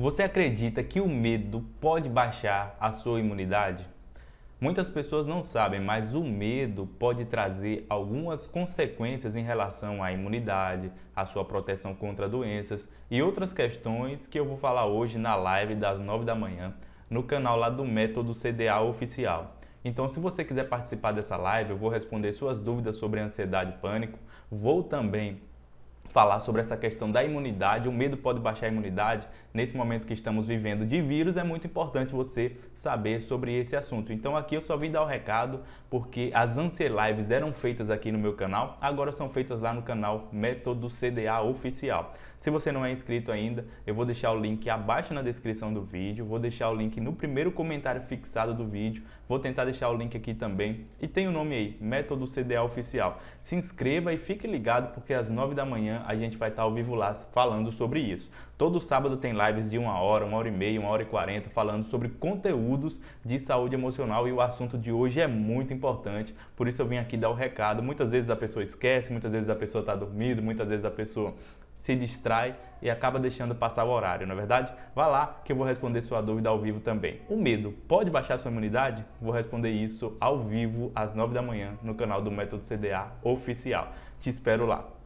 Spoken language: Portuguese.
Você acredita que o medo pode baixar a sua imunidade? Muitas pessoas não sabem, mas o medo pode trazer algumas consequências em relação à imunidade, à sua proteção contra doenças e outras questões que eu vou falar hoje na live das 9 da manhã no canal lá do Método CDA Oficial. Então, se você quiser participar dessa live, eu vou responder suas dúvidas sobre ansiedade e pânico, vou também falar sobre essa questão da imunidade. O medo pode baixar a imunidade. Nesse momento que estamos vivendo de vírus, é muito importante você saber sobre esse assunto. Então aqui eu só vim dar o um recado porque as Answer Lives eram feitas aqui no meu canal, agora são feitas lá no canal Método CDA Oficial. Se você não é inscrito ainda, eu vou deixar o link abaixo na descrição do vídeo, vou deixar o link no primeiro comentário fixado do vídeo, vou tentar deixar o link aqui também e tem o nome aí, Método CDA Oficial. Se inscreva e fique ligado porque às 9 da manhã a gente vai estar ao vivo lá falando sobre isso. Todo sábado tem lives de uma hora, uma hora e meia, uma hora e quarenta, falando sobre conteúdos de saúde emocional e o assunto de hoje é muito importante. Por isso eu vim aqui dar o recado. Muitas vezes a pessoa esquece, muitas vezes a pessoa está dormindo, muitas vezes a pessoa se distrai e acaba deixando passar o horário, não é verdade? Vá lá que eu vou responder sua dúvida ao vivo também. O medo pode baixar sua imunidade? Vou responder isso ao vivo às 9 da manhã no canal do Método CDA oficial. Te espero lá.